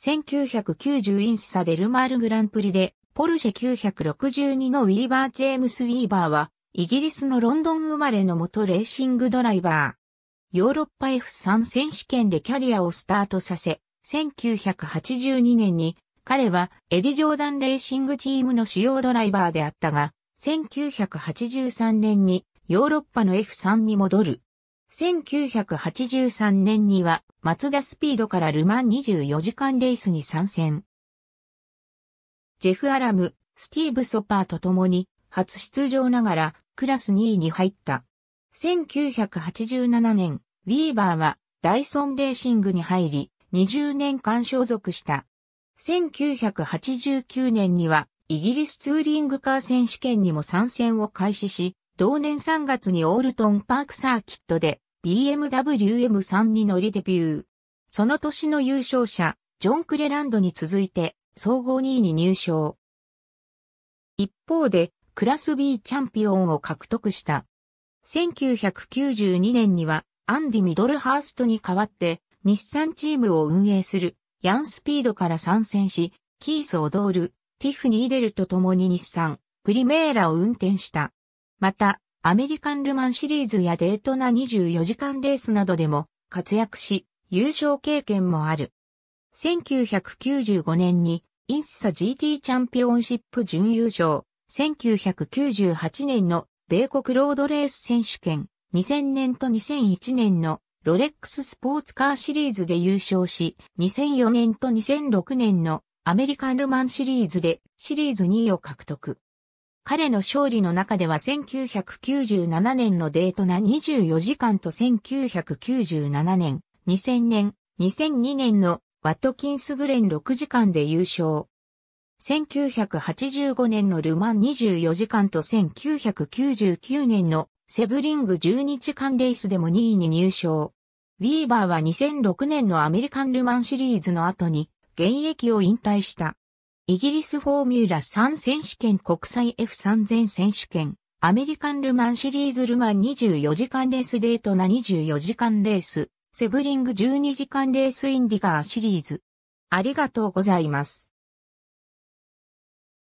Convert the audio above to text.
1990インサデルマールグランプリで、ポルシェ962のウィーバー・ジェームス・ウィーバーは、イギリスのロンドン生まれの元レーシングドライバー。ヨーロッパ F3 選手権でキャリアをスタートさせ、1982年に彼はエディ・ジョーダンレーシングチームの主要ドライバーであったが、1983年にヨーロッパの F3 に戻る。1983年には、マツダスピードからルマン24時間レースに参戦。ジェフ・アラム、スティーブ・ソパーと共に、初出場ながら、クラス2位に入った。1987年、ウィーバーは、ダイソンレーシングに入り、20年間所属した。1989年には、イギリスツーリングカー選手権にも参戦を開始し、同年3月にオールトンパークサーキットで BMW M3 に乗りデビュー。その年の優勝者、ジョン・クレランドに続いて、総合2位に入賞。一方で、クラス B チャンピオンを獲得した。1992年には、アンディ・ミドルハーストに代わって、日産チームを運営する、ヤンスピードから参戦し、キース・オドール、ティフニー・デルと共に日産、プリメーラを運転した。また、アメリカンルマンシリーズやデートな24時間レースなどでも活躍し、優勝経験もある。1995年にインッサ GT チャンピオンシップ準優勝、1998年の米国ロードレース選手権、2000年と2001年のロレックススポーツカーシリーズで優勝し、2004年と2006年のアメリカンルマンシリーズでシリーズ2位を獲得。彼の勝利の中では1997年のデートな24時間と1997年、2000年、2002年のワットキンスグレン6時間で優勝。1985年のルマン24時間と1999年のセブリング12時間レースでも2位に入賞。ウィーバーは2006年のアメリカンルマンシリーズの後に現役を引退した。イギリスフォーミュラ3選手権国際 F3000 選手権、アメリカンルマンシリーズルマン24時間レースデートな24時間レース、セブリング12時間レースインディガーシリーズ。ありがとうございます。